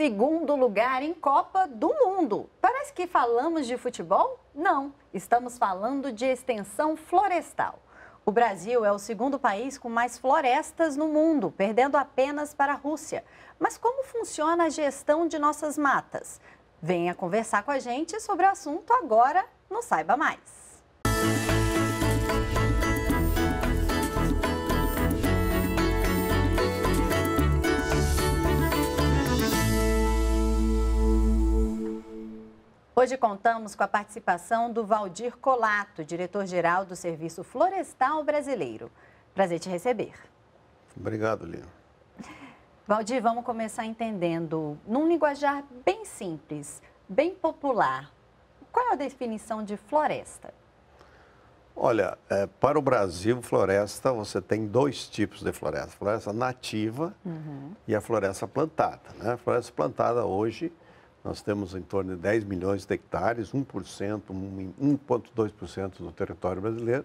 segundo lugar em Copa do Mundo. Parece que falamos de futebol? Não, estamos falando de extensão florestal. O Brasil é o segundo país com mais florestas no mundo, perdendo apenas para a Rússia. Mas como funciona a gestão de nossas matas? Venha conversar com a gente sobre o assunto agora no Saiba Mais. Hoje contamos com a participação do Valdir Colato, diretor-geral do Serviço Florestal Brasileiro. Prazer te receber. Obrigado, Lino. Valdir, vamos começar entendendo, num linguajar bem simples, bem popular, qual é a definição de floresta? Olha, é, para o Brasil, floresta, você tem dois tipos de floresta. Floresta nativa uhum. e a floresta plantada. Né? A floresta plantada hoje nós temos em torno de 10 milhões de hectares, 1%, 1,2% do território brasileiro,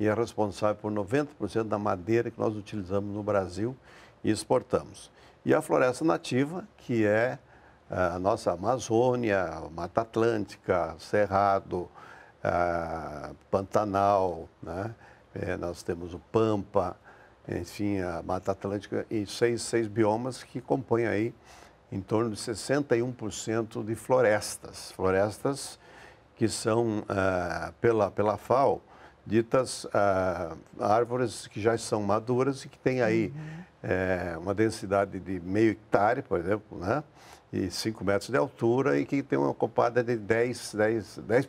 e é responsável por 90% da madeira que nós utilizamos no Brasil e exportamos. E a floresta nativa, que é ah, a nossa Amazônia, Mata Atlântica, Cerrado, ah, Pantanal, né? É, nós temos o Pampa, enfim, a Mata Atlântica e seis, seis biomas que compõem aí em torno de 61% de florestas. Florestas que são, ah, pela, pela FAO, ditas ah, árvores que já são maduras e que têm aí uhum. é, uma densidade de meio hectare, por exemplo, né? e 5 metros de altura e que tem uma ocupada de 10%, 10, 10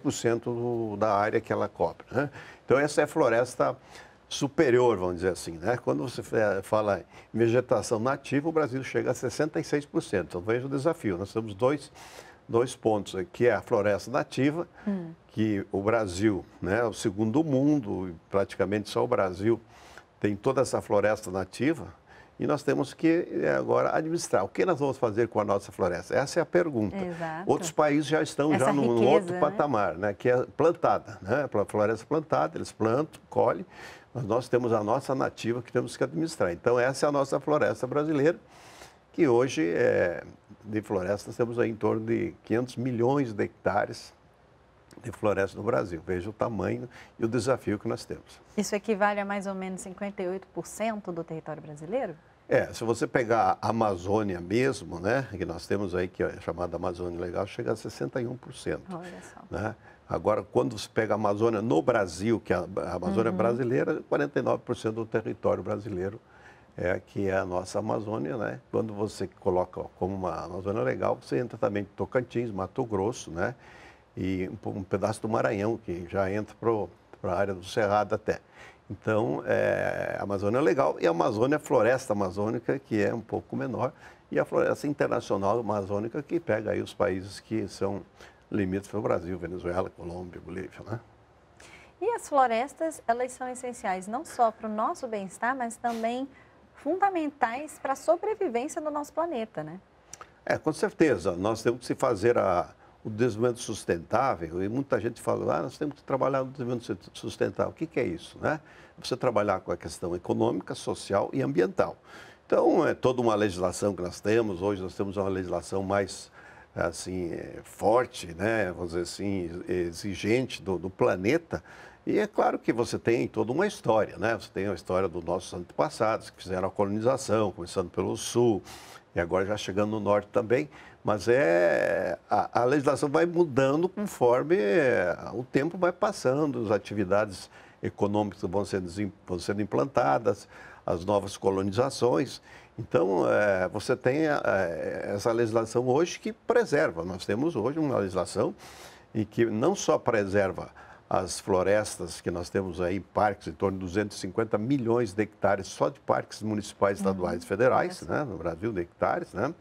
da área que ela cobre. Né? Então, essa é a floresta superior, vamos dizer assim. Né? Quando você fala em vegetação nativa, o Brasil chega a 66%. Então, veja o desafio. Nós temos dois, dois pontos aqui, é a floresta nativa, hum. que o Brasil né, é o segundo mundo, praticamente só o Brasil tem toda essa floresta nativa, e nós temos que é, agora administrar. O que nós vamos fazer com a nossa floresta? Essa é a pergunta. Exato. Outros países já estão já no riqueza, outro né? patamar, né? que é plantada, né? a floresta plantada, eles plantam, colhem, mas nós temos a nossa nativa que temos que administrar. Então, essa é a nossa floresta brasileira, que hoje é, de florestas temos em torno de 500 milhões de hectares de floresta no Brasil. Veja o tamanho e o desafio que nós temos. Isso equivale a mais ou menos 58% do território brasileiro? É, se você pegar a Amazônia mesmo, né, que nós temos aí, que é chamada Amazônia Legal, chega a 61%. Olha só. Né? Agora, quando você pega a Amazônia no Brasil, que a Amazônia é uhum. brasileira, 49% do território brasileiro é que é a nossa Amazônia, né? Quando você coloca ó, como uma Amazônia legal, você entra também Tocantins, Mato Grosso, né? E um, um pedaço do Maranhão, que já entra para a área do Cerrado até. Então, é, a Amazônia é legal e a Amazônia é a floresta amazônica, que é um pouco menor, e a floresta internacional amazônica, que pega aí os países que são foi o Brasil, Venezuela, Colômbia, Bolívia. Né? E as florestas, elas são essenciais não só para o nosso bem-estar, mas também fundamentais para a sobrevivência do nosso planeta, né? É, com certeza. Nós temos que fazer a, o desenvolvimento sustentável, e muita gente fala, ah, nós temos que trabalhar no desenvolvimento sustentável. O que, que é isso, né? Você trabalhar com a questão econômica, social e ambiental. Então, é toda uma legislação que nós temos. Hoje nós temos uma legislação mais assim é forte, né, vamos dizer assim, exigente do, do planeta. E é claro que você tem toda uma história, né? Você tem a história dos nossos antepassados que fizeram a colonização, começando pelo sul e agora já chegando no norte também. Mas é a, a legislação vai mudando conforme eh, o tempo vai passando, as atividades econômicas vão sendo, vão sendo implantadas, as novas colonizações. Então, é, você tem a, é, a, essa legislação hoje que preserva. Nós temos hoje uma legislação e que não só preserva as florestas que nós temos aí, parques, em torno de 250 milhões de hectares só de parques municipais, uhum. estaduais uhum. e federais, é né? no Brasil, de hectares, né?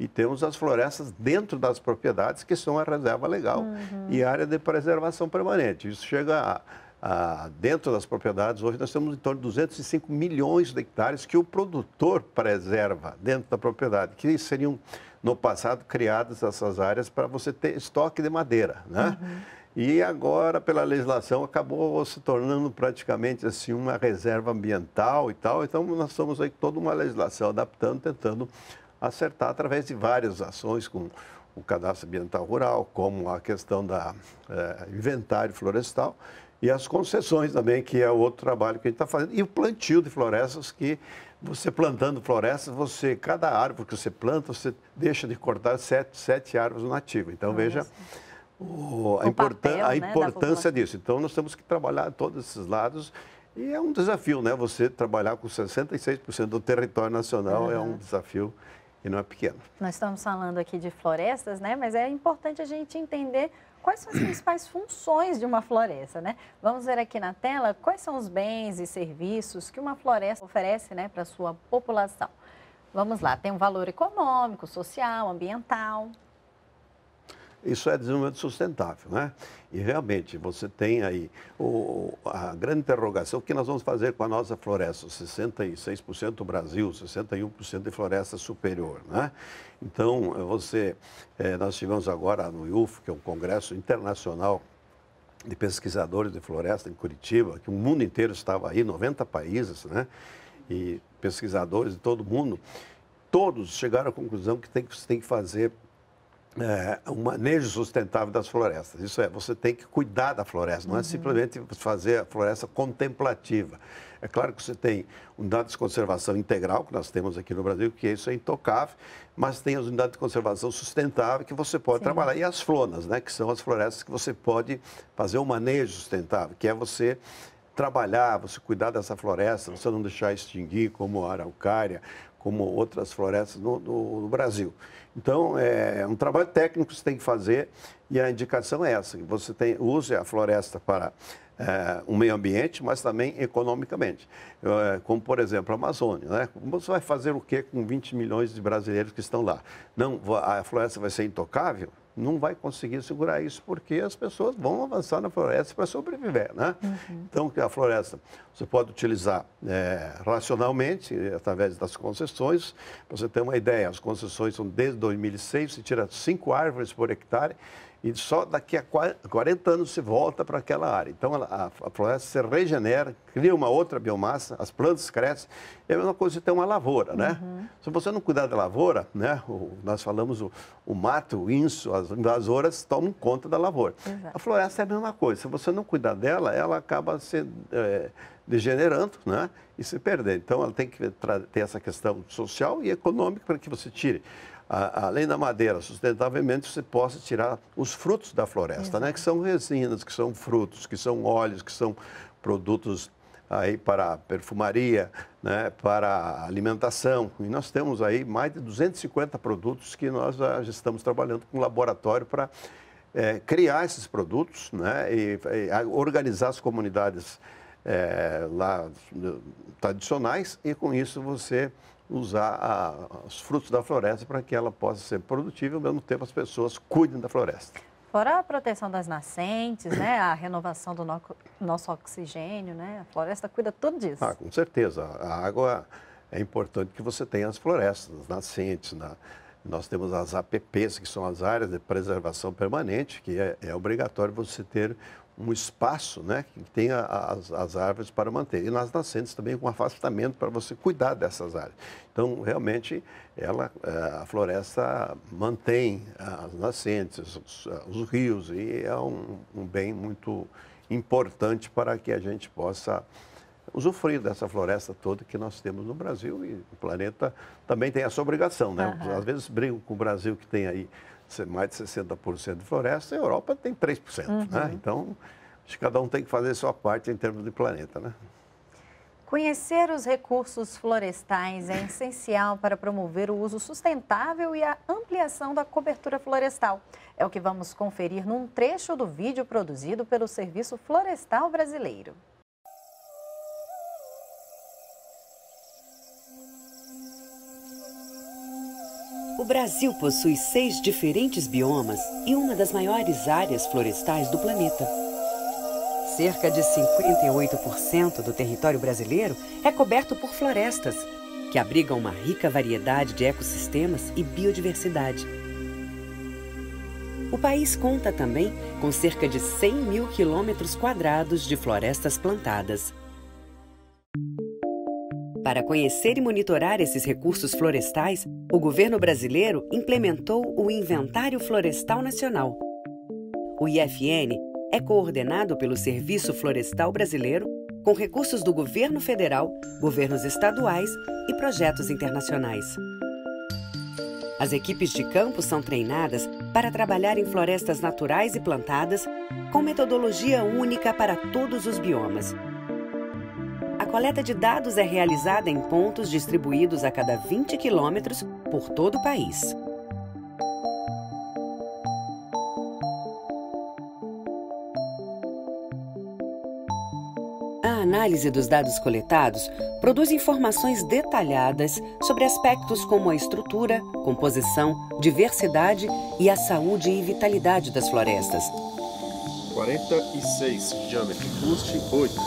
E temos as florestas dentro das propriedades, que são a reserva legal uhum. e área de preservação permanente. Isso chega a ah, dentro das propriedades, hoje nós temos em torno de 205 milhões de hectares que o produtor preserva dentro da propriedade, que seriam, no passado, criadas essas áreas para você ter estoque de madeira. Né? Uhum. E agora, pela legislação, acabou se tornando praticamente assim uma reserva ambiental e tal. Então, nós estamos aí toda uma legislação adaptando, tentando acertar através de várias ações com o cadastro ambiental rural, como a questão da é, inventário florestal e as concessões também, que é outro trabalho que a gente está fazendo. E o plantio de florestas, que você plantando florestas, você, cada árvore que você planta, você deixa de cortar sete, sete árvores nativas. Então, veja o, a, importan papel, a, né, importância né, disso. Então, nós temos que trabalhar todos esses lados. E é um desafio, né? Você trabalhar com 66% do território nacional uhum. é um desafio e não é pequeno. Nós estamos falando aqui de florestas, né? Mas é importante a gente entender quais são as principais funções de uma floresta, né? Vamos ver aqui na tela quais são os bens e serviços que uma floresta oferece, né, para sua população. Vamos lá, tem um valor econômico, social, ambiental isso é desenvolvimento sustentável, né? E realmente você tem aí o, a grande interrogação, o que nós vamos fazer com a nossa floresta? 66% do Brasil, 61% de floresta superior, né? Então, você, eh, nós tivemos agora no IUF, que é um congresso internacional de pesquisadores de floresta em Curitiba, que o mundo inteiro estava aí, 90 países, né? E pesquisadores de todo mundo, todos chegaram à conclusão que tem que você tem que fazer é, um manejo sustentável das florestas. Isso é, você tem que cuidar da floresta, não é uhum. é simplesmente fazer a floresta contemplativa. É claro que você tem unidades de conservação integral, que nós temos aqui no Brasil, que isso é intocável, mas tem as unidades de conservação sustentável que você pode Sim. trabalhar. E as flonas, né, que são as florestas que você pode fazer um manejo sustentável, que é você trabalhar, você cuidar dessa floresta, você não deixar extinguir como a araucária, como outras florestas no Brasil. Então, é, é um trabalho técnico que você tem que fazer e a indicação é essa, que você tem, use a floresta para é, o meio ambiente, mas também economicamente. É, como, por exemplo, a Amazônia. Né? Você vai fazer o que com 20 milhões de brasileiros que estão lá? Não, a floresta vai ser intocável? não vai conseguir segurar isso, porque as pessoas vão avançar na floresta para sobreviver. Né? Uhum. Então, é a floresta você pode utilizar é, racionalmente, através das concessões. Para você ter uma ideia, as concessões são desde 2006, se tira cinco árvores por hectare e só daqui a 40 anos se volta para aquela área. Então a, a, floresta se regenera, cria uma outra biomassa, as plantas crescem. É a mesma coisa se tem uma lavoura, né? Uhum. Se você não cuidar da lavoura, né? O, nós falamos o, o, mato, o inso, as invasoras tomam conta da lavoura. Exato. A floresta é a mesma coisa. Se você não cuidar dela, ela acaba se é, degenerando, né? E se perder. Então ela tem que ter essa questão social e econômica para que você tire além da madeira sustentavelmente, você possa tirar os frutos da floresta, né? que são resinas, que são frutos, que são óleos, que são produtos aí para perfumaria, né, para alimentação. E nós temos aí mais de 250 produtos que nós ah, já estamos trabalhando com laboratório para é, criar esses produtos né, e, e organizar as comunidades é, lá tradicionais e com isso você usar a, os frutos da floresta para que ela possa ser produtiva e, ao mesmo tempo, as pessoas cuidem da floresta. Fora a proteção das nascentes, né? a renovação do no, nosso oxigênio, né? a floresta cuida tudo disso. Ah, com certeza. A água é importante que você tenha as florestas, as nascentes. Na... Né. Nós temos as APPs, que são as áreas de preservação permanente, que é, é obrigatório você ter um espaço né, que tenha as, as árvores para manter. E nas nascentes também com um afastamento para você cuidar dessas áreas. Então, realmente, ela, eh, a floresta mantém as nascentes, os, os rios, e é um, um bem muito importante para que a gente possa usufruir dessa floresta toda que nós temos no Brasil e o planeta também tem essa obrigação, né? Uhum. Às vezes brigo com o Brasil que tem aí mais de 60% de floresta, a Europa tem 3%. Né? Uhum. Né? Então, acho que cada um tem que fazer a sua parte em termos de planeta. Né? Conhecer os recursos florestais é essencial para promover o uso sustentável e a ampliação da cobertura florestal. É o que vamos conferir num trecho do vídeo produzido pelo Serviço Florestal Brasileiro. O Brasil possui seis diferentes biomas e uma das maiores áreas florestais do planeta. Cerca de 58% do território brasileiro é coberto por florestas, que abrigam uma rica variedade de ecossistemas e biodiversidade. O país conta também com cerca de 100 mil quilômetros quadrados de florestas plantadas. Para conhecer e monitorar esses recursos florestais, o governo brasileiro implementou o Inventário Florestal Nacional. O IFN é coordenado pelo Serviço Florestal Brasileiro com recursos do governo federal, governos estaduais e projetos internacionais. As equipes de campo são treinadas para trabalhar em florestas naturais e plantadas com metodologia única para todos os biomas coleta de dados é realizada em pontos distribuídos a cada 20 quilômetros por todo o país. A análise dos dados coletados produz informações detalhadas sobre aspectos como a estrutura, composição, diversidade e a saúde e vitalidade das florestas. 46 diâmetro, custe 8.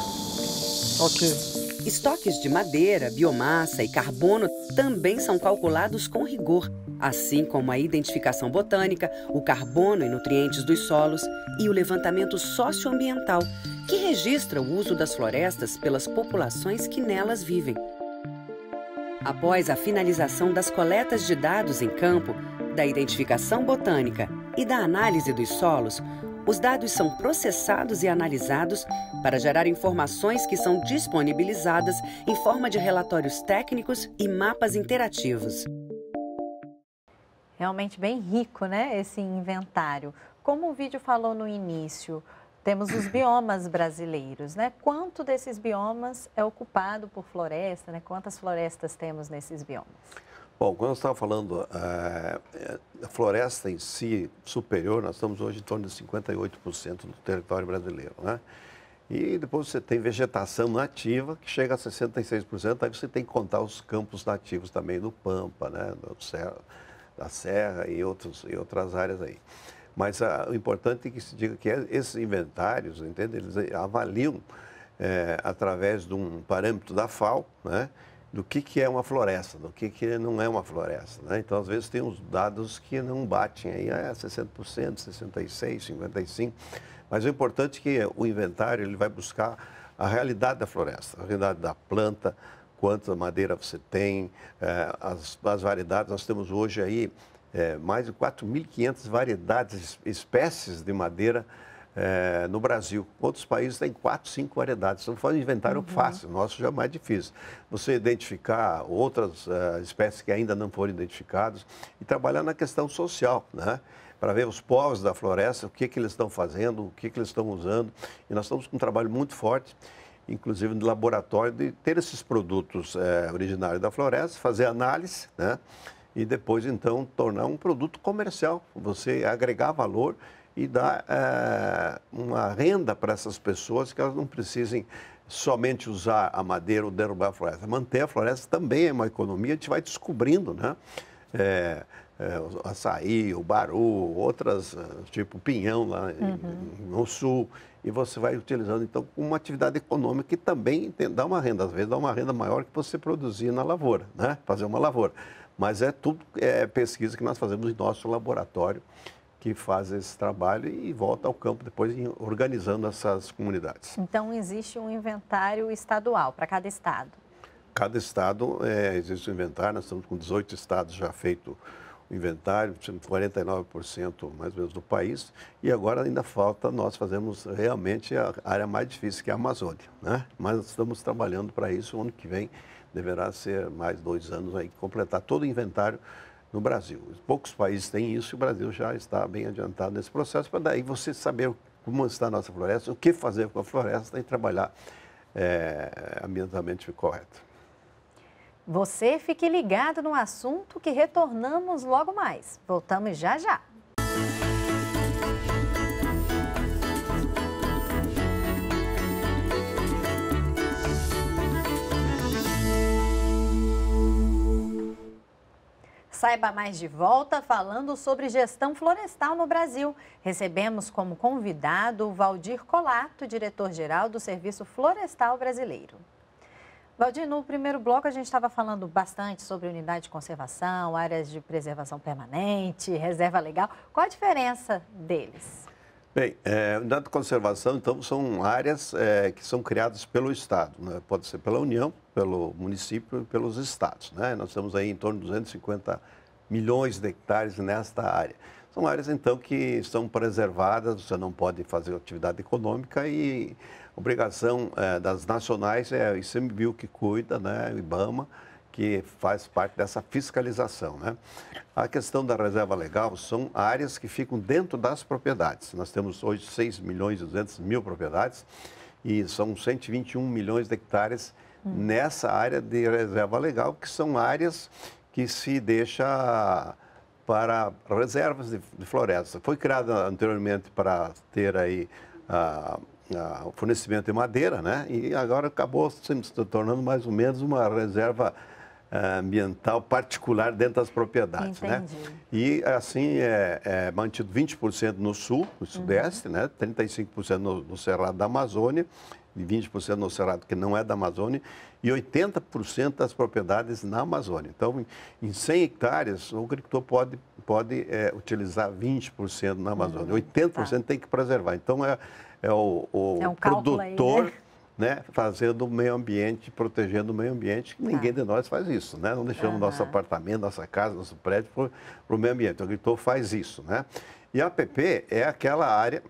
Ok. Estoques de madeira, biomassa e carbono também são calculados com rigor, assim como a identificação botânica, o carbono e nutrientes dos solos e o levantamento socioambiental, que registra o uso das florestas pelas populações que nelas vivem. Após a finalização das coletas de dados em campo, da identificação botânica e da análise dos solos, os dados são processados e analisados para gerar informações que são disponibilizadas em forma de relatórios técnicos e mapas interativos. Realmente bem rico, né, esse inventário. Como o vídeo falou no início, temos os biomas brasileiros, né? Quanto desses biomas é ocupado por floresta, né? Quantas florestas temos nesses biomas? Bom, quando eu estava falando, eh, a floresta em si superior, nós estamos hoje em torno de 58% do território brasileiro, né? E depois você tem vegetação nativa, que chega a 66%, aí você tem que contar os campos nativos também do Pampa, né? Do da Serra e, outros, e outras áreas aí. Mas a, ah, o importante é que se diga que é, esses inventários, entende? Eles avaliam é, através de um parâmetro da FAO, né? do que, que é uma floresta, do que, que não é uma floresta. Né? Então, às vezes, tem uns dados que não batem aí, ah, é 60%, 66%, 55%. Mas o importante é que o inventário ele vai buscar a realidade da floresta, a realidade da planta, quanta madeira você tem, eh, as, as, variedades. Nós temos hoje aí eh, mais de 4.500 variedades, espécies de madeira é, no Brasil. Outros países têm quatro, cinco variedades. Não foi um inventário uhum. fácil, nosso já é mais difícil. Você identificar outras uh, espécies que ainda não foram identificadas e trabalhar na questão social, né? Para ver os povos da floresta, o que, que eles estão fazendo, o que, que eles estão usando. E nós estamos com um trabalho muito forte, inclusive no laboratório, de ter esses produtos é, originários da floresta, fazer análise, né? E depois, então, tornar um produto comercial. Você agregar valor e dar é, uma renda para essas pessoas que elas não precisem somente usar a madeira ou derrubar a floresta. Manter a floresta também é uma economia, a gente vai descobrindo, né? É, é, o açaí, o baru, outras, tipo pinhão lá uhum. no sul, e você vai utilizando então uma atividade econômica que também tem, dá uma renda, às vezes dá uma renda maior que você produzir na lavoura, né? fazer uma lavoura. Mas é tudo é, pesquisa que nós fazemos em nosso laboratório que faz esse trabalho e volta ao campo depois organizando essas comunidades. Então existe um inventário estadual para cada estado? Cada estado é, existe um inventário, nós estamos com 18 estados já feito o inventário, 49% mais ou menos do país, e agora ainda falta nós fazermos realmente a área mais difícil, que é a Amazônia. Né? Mas estamos trabalhando para isso, o ano que vem deverá ser mais dois anos aí, completar todo o inventário no Brasil. Poucos países têm isso e o Brasil já está bem adiantado nesse processo, para daí você saber como está a nossa floresta, o que fazer com a floresta e trabalhar é, ambientalmente correto. Você fique ligado no assunto que retornamos logo mais. Voltamos já já. Saiba Mais de volta falando sobre gestão florestal no Brasil. Recebemos como convidado o Valdir Colato, diretor-geral do Serviço Florestal Brasileiro. Valdir, no primeiro bloco a gente estava falando bastante sobre unidade de conservação, áreas de preservação permanente, reserva legal. Qual a diferença deles? Bem, é, de conservação, então, são áreas é, que são criadas pelo Estado, né? pode ser pela União, pelo município e pelos estados. Né? Nós temos aí em torno de 250 milhões de hectares nesta área. São áreas, então, que são preservadas, você não pode fazer atividade econômica e obrigação é, das nacionais é o ICMBio que cuida, né, o IBAMA, que faz parte dessa fiscalização. Né? A questão da reserva legal são áreas que ficam dentro das propriedades. Nós temos hoje 6 milhões e 200 mil propriedades e são 121 milhões de hectares nessa área de reserva legal, que são áreas que se deixa para reservas de, floresta. Foi criada anteriormente para ter aí ah, ah, o fornecimento de madeira, né? E agora acabou se tornando mais ou menos uma reserva eh, ambiental particular dentro das propriedades. Né? Entendi. Né? E assim é, é mantido 20% no sul, no sudeste, uhum. né? 35% no, no Cerrado da Amazônia e 20% no Cerrado que não é da Amazônia e 80% das propriedades na Amazônia. Então, em 100 hectares, o agricultor pode, pode é, utilizar 20% na Amazônia, uhum, 80% tá. tem que preservar. Então, é, é o, o é um produtor aí, né? né, fazendo o meio ambiente, protegendo o meio ambiente, que ninguém ah. de nós faz isso, né? Não deixamos uhum. nosso apartamento, nossa casa, nosso prédio para o meio ambiente. Então, o agricultor faz isso, né? E a APP é aquela área,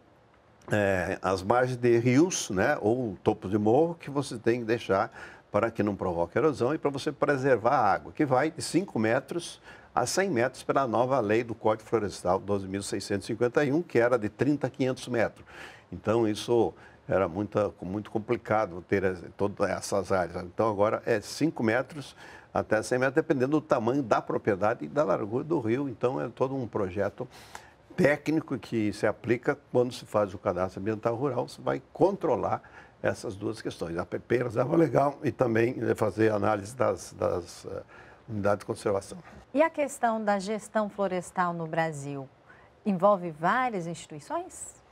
é, as margens de rios, né, ou topo de morro, que você tem que deixar para que não provoque erosão e para você preservar a água, que vai de 5 metros a 100 metros pela nova lei do Código Florestal 12.651, que era de 30 a 500 metros. Então, isso era muito, muito complicado ter todas essas áreas. Então, agora é 5 metros até 100 metros, dependendo do tamanho da propriedade e da largura do rio. Então, é todo um projeto técnico que se aplica quando se faz o cadastro ambiental rural, você vai controlar essas duas questões. A PP reserva legal e também né, fazer análise das, das uh, unidades de conservação. E a questão da gestão florestal no Brasil envolve várias instituições?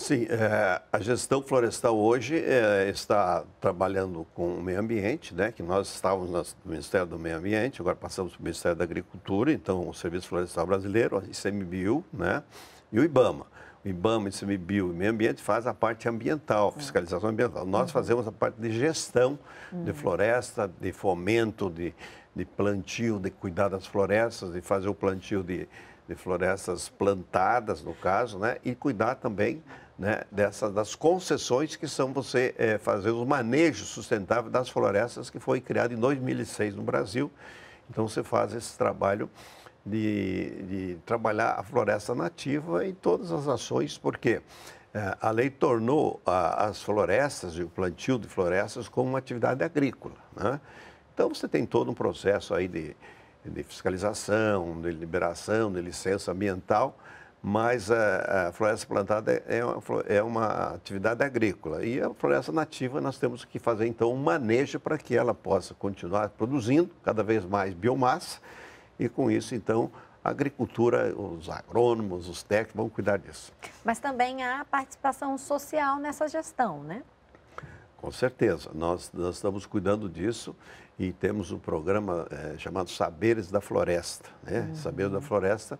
Sim, é, a gestão florestal hoje é, está trabalhando com o meio ambiente, né, que nós estávamos no Ministério do Meio Ambiente, agora passamos para o Ministério da Agricultura, então o Serviço Florestal Brasileiro, a ICMBio né, e o IBAMA. O IBAMA, ICMBio e Meio Ambiente faz a parte ambiental, é. fiscalização ambiental. Nós uhum. fazemos a parte de gestão de uhum. floresta, de fomento, de, de plantio, de cuidar das florestas, de fazer o plantio de, de florestas plantadas, no caso, né? e cuidar também né, das concessões que são você é, fazer o manejo sustentável das florestas, que foi criado em 2006 no Brasil. Então, você faz esse trabalho de, de trabalhar a floresta nativa e todas as ações, porque é, a lei tornou a, as florestas e o plantio de florestas como uma atividade agrícola. Né? Então, você tem todo um processo aí de, de fiscalização, de liberação, de licença ambiental, mas a, floresta plantada é, é, é uma, atividade agrícola. E a floresta nativa, nós temos que fazer, então, um manejo para que ela possa continuar produzindo cada vez mais biomassa e, com isso, então, a agricultura, os agrônomos, os técnicos vão cuidar disso. Mas também há participação social nessa gestão, né? Com certeza, nós, nós estamos cuidando disso e temos um programa é, chamado Saberes da Floresta. Né? Uhum. Saberes da Floresta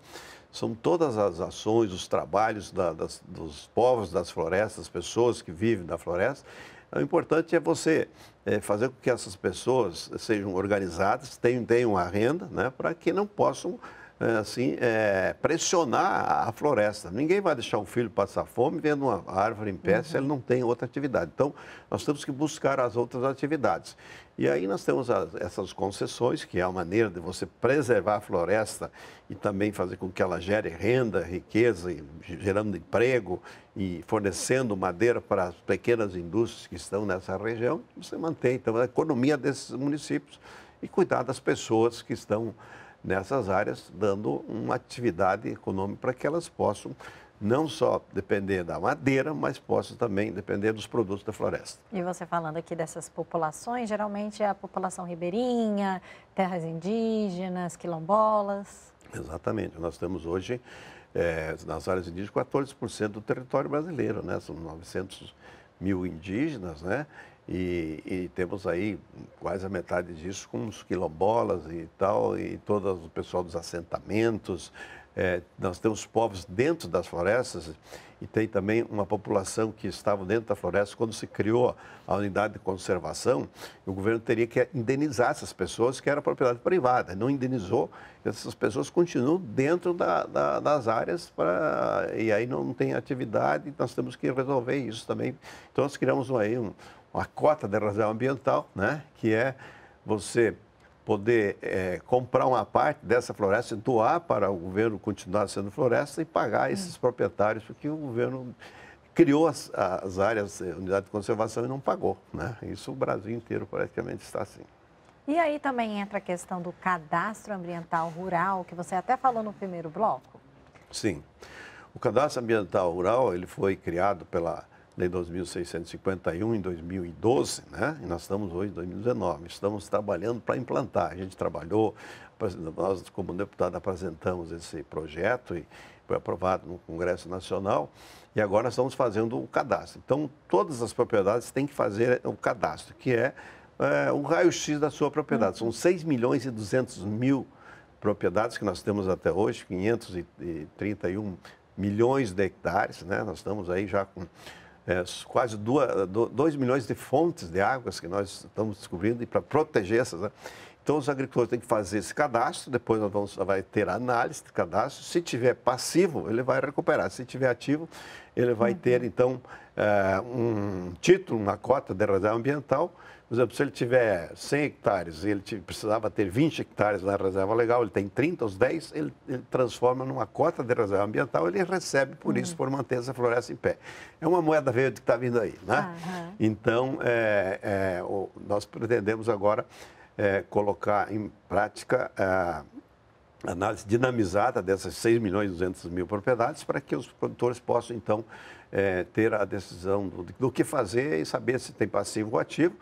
são todas as ações, os trabalhos da, das, dos povos das florestas, pessoas que vivem da floresta. O importante é você é, fazer com que essas pessoas sejam organizadas, tenham, tenham a renda, né, para que não possam é, assim, é, pressionar a floresta. Ninguém vai deixar um filho passar fome vendo uma árvore em pé uhum. se ele uhum. não tem outra atividade. Então, nós temos que buscar as outras atividades. E aí nós temos as, essas concessões, que é a maneira de você preservar a floresta e também fazer com que ela gere renda, riqueza, gerando emprego e fornecendo madeira para as pequenas indústrias que estão nessa região. Você mantém, então, é a economia desses municípios e cuidar das pessoas que estão nessas áreas, dando uma atividade econômica para que elas possam não só depender da madeira, mas possam também depender dos produtos da floresta. E você falando aqui dessas populações, geralmente é a população ribeirinha, terras indígenas, quilombolas. Exatamente. Nós temos hoje, é, nas áreas indígenas, 14% do território brasileiro, né? São 900 mil indígenas, né? E, e, temos aí quase a metade disso com os quilombolas e tal, e todo o pessoal dos assentamentos. É, nós temos povos dentro das florestas e tem também uma população que estava dentro da floresta quando se criou a unidade de conservação. O governo teria que indenizar essas pessoas, que era propriedade privada. Não indenizou, essas pessoas continuam dentro da, da, das áreas pra, e aí não tem atividade. Nós temos que resolver isso também. Então, nós criamos aí um, uma cota de razão ambiental, né? que é você poder é, comprar uma parte dessa floresta, doar para o governo continuar sendo floresta e pagar hum. esses proprietários, porque o governo criou as, as áreas, unidade de conservação e não pagou. Né? Isso o Brasil inteiro praticamente está assim. E aí também entra a questão do cadastro ambiental rural, que você até falou no primeiro bloco. Sim. O cadastro ambiental rural ele foi criado pela Lei 2651 em 2012, né? E nós estamos hoje em 2019. Estamos trabalhando para implantar. A gente trabalhou, nós, como deputado, apresentamos esse projeto e foi aprovado no Congresso Nacional. E agora nós estamos fazendo o cadastro. Então, todas as propriedades têm que fazer o cadastro, que é, é o raio-x da sua propriedade. São 6 milhões e 200 mil propriedades que nós temos até hoje, 531 milhões de hectares, né? Nós estamos aí já com é, quase 2 milhões de fontes de águas que nós estamos descobrindo e para proteger essas. Né? Então, os agricultores têm que fazer esse cadastro, depois nós vamos, vai ter análise de cadastro. Se tiver passivo, ele vai recuperar. Se tiver ativo, ele vai uhum. ter, então, uh, um título, uma cota de reserva ambiental. Por exemplo, se ele tiver 100 hectares e ele precisava ter 20 hectares na reserva legal, ele tem 30, os 10, ele, ele transforma numa cota de reserva ambiental, ele recebe por uhum. isso, hum. por manter essa floresta em pé. É uma moeda verde que está vindo aí, né? Uhum. Então, é, é, o, nós pretendemos agora é, colocar em prática análise dinamizada dessas 6 milhões e 200 mil propriedades para que os produtores possam, então, é, ter a decisão do, do, que fazer e saber se tem passivo ou ativo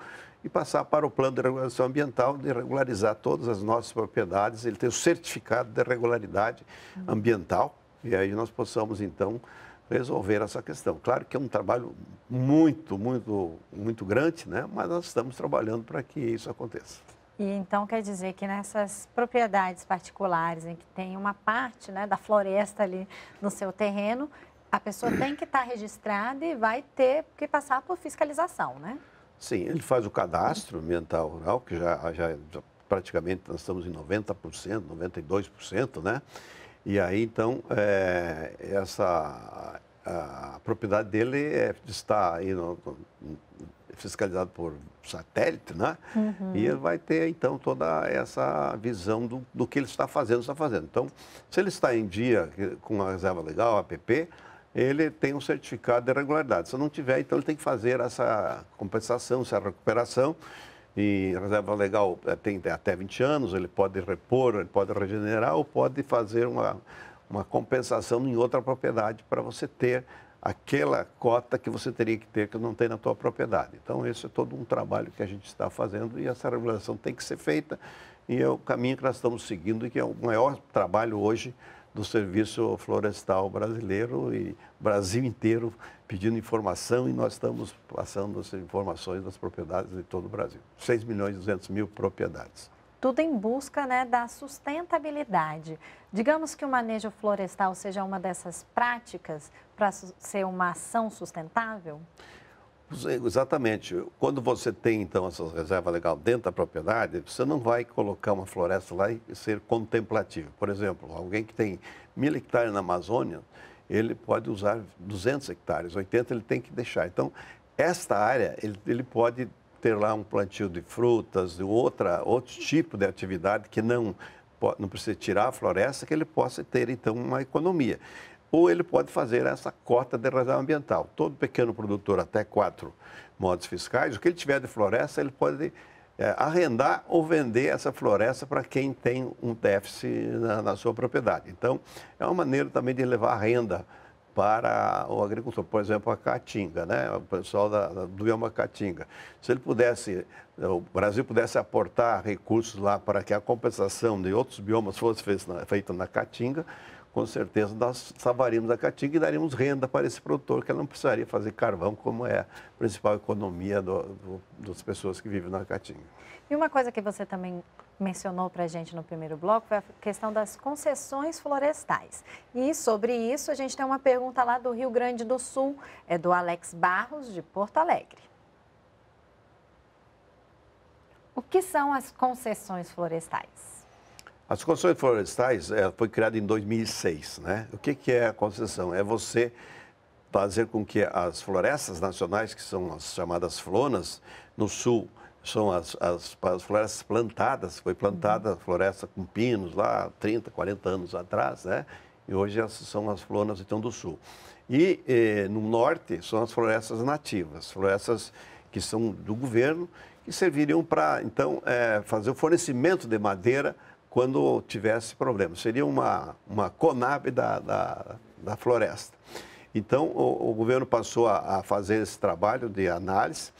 e passar para o plano de regulação ambiental de regularizar todas as nossas propriedades, ele tem o certificado de regularidade ambiental e aí nós possamos, então, resolver essa questão. Claro que é um trabalho muito, muito, muito grande, né? mas nós estamos trabalhando para que isso aconteça. E então quer dizer que nessas propriedades particulares em que tem uma parte né, da floresta ali no seu terreno, a pessoa tem que estar tá registrada e vai ter que passar por fiscalização, né? Sim, ele faz o cadastro ambiental rural, que já, já, já praticamente nós estamos em 90%, 92%, né? E aí, então, é, essa, a, a propriedade dele é, está aí no, no fiscalizado por satélite, né? Uhum. E ele vai ter, então, toda essa visão do, do que ele está fazendo, está fazendo. Então, se ele está em dia com a reserva legal, a APP, ele tem um certificado de regularidade. Se não tiver, então ele tem que fazer essa compensação, essa recuperação. E reserva legal eh, tem até 20 anos, ele pode repor, ele pode regenerar ou pode fazer uma, uma compensação em outra propriedade para você ter aquela cota que você teria que ter que não tem na tua propriedade. Então, esse é todo um trabalho que a gente está fazendo e essa regulação tem que ser feita e é o caminho que nós estamos seguindo e que é o maior trabalho hoje do Serviço Florestal Brasileiro e Brasil inteiro pedindo informação e nós estamos passando as informações das propriedades de todo o Brasil. 6 milhões e 200 mil propriedades tudo em busca né, da sustentabilidade. Digamos que o manejo florestal seja uma dessas práticas para ser uma ação sustentável? Exatamente. Quando você tem, então, essas reservas legal dentro da propriedade, você não vai colocar uma floresta lá e ser contemplativo. Por exemplo, alguém que tem mil hectares na Amazônia, ele pode usar 200 hectares, 80 ele tem que deixar. Então, esta área, ele, ele pode ter lá um plantio de frutas, de outra, outro tipo de atividade que não, não precisa tirar a floresta, que ele possa ter, então, uma economia. Ou ele pode fazer essa cota de razão ambiental. Todo pequeno produtor, até quatro modos fiscais, o que ele tiver de floresta, ele pode é, arrendar ou vender essa floresta para quem tem um déficit na, na sua propriedade. Então, é uma maneira também de levar a renda para o agricultor. Por exemplo, a caatinga, né? o pessoal da, do bioma Caatinga. Se ele pudesse, o Brasil pudesse aportar recursos lá para que a compensação de outros biomas fosse feita na, feita na caatinga, com certeza nós salvaríamos a caatinga e daríamos renda para esse produtor, que ela não precisaria fazer carvão, como é a principal economia do, do, das pessoas que vivem na caatinga. E uma coisa que você também mencionou para a gente no primeiro bloco foi a questão das concessões florestais. E sobre isso, a gente tem uma pergunta lá do Rio Grande do Sul, é do Alex Barros, de Porto Alegre. O que são as concessões florestais? As concessões florestais eh, foi criada em 2006, né? O que, que é a concessão? É você fazer com que as florestas nacionais, que são as chamadas flonas, no sul são as, as, as florestas plantadas, foi plantada a floresta com pinos lá 30, 40 anos atrás, né? E hoje essas são as flonas então do sul. E eh, no norte são as florestas nativas, florestas que são do governo, que serviriam para então eh, fazer o fornecimento de madeira quando tivesse problema. Seria uma, uma Conab da, da, da floresta. Então, o, o governo passou a, a, fazer esse trabalho de análise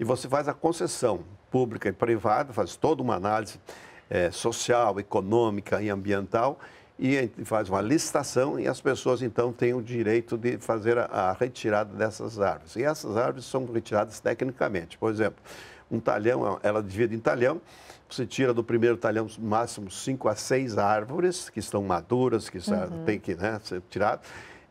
e você faz a concessão pública e privada, faz toda uma análise é, social, econômica e ambiental e faz uma licitação e as pessoas então têm o direito de fazer a, a, retirada dessas árvores. E essas árvores são retiradas tecnicamente. Por exemplo, um talhão, ela divide em talhão você tira do primeiro talhão, máximo, cinco a seis árvores que estão maduras, que uhum. tem que né, ser tirado.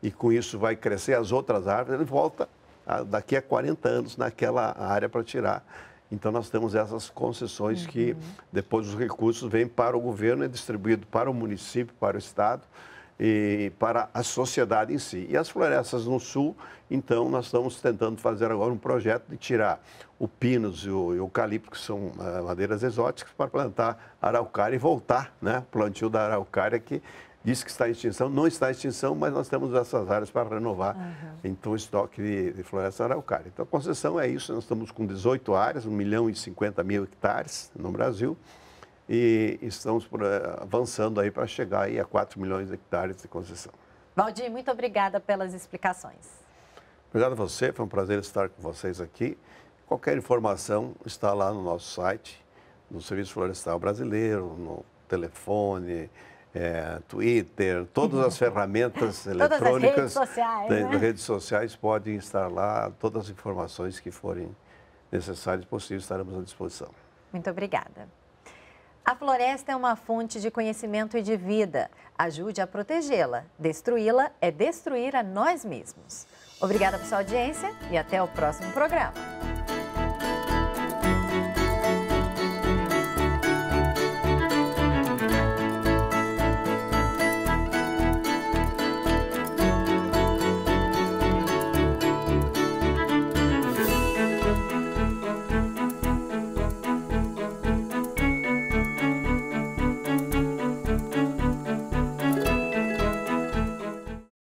E com isso vai crescer as outras árvores. Ele volta a, daqui a 40 anos naquela área para tirar. Então, nós temos essas concessões uhum. que depois os recursos vêm para o governo, é distribuído para o município, para o Estado e para a sociedade em si. E as florestas no sul, então, nós estamos tentando fazer agora um projeto de tirar o pinos e o eucalipto, que são eh, madeiras exóticas, para plantar araucária e voltar, né? O plantio da araucária que diz que está em extinção, não está em extinção, mas nós temos essas áreas para renovar, uhum. então, o estoque de, de floresta araucária. Então, a concessão é isso, nós estamos com 18 áreas, 1 milhão e 50 mil hectares no Brasil, e estamos eh, avançando aí para chegar aí a 4 milhões de hectares de concessão. Valdir, muito obrigada pelas explicações. Obrigado a você, foi um prazer estar com vocês aqui. Qualquer informação está lá no nosso site, no Serviço Florestal Brasileiro, no telefone, é, Twitter, todas as ferramentas eletrônicas, todas as redes sociais, né? redes sociais podem estar lá, todas as informações que forem necessárias possível estaremos à disposição. Muito obrigada. A floresta é uma fonte de conhecimento e de vida. Ajude a protegê-la. Destruí-la é destruir a nós mesmos. Obrigada por sua audiência e até o próximo programa.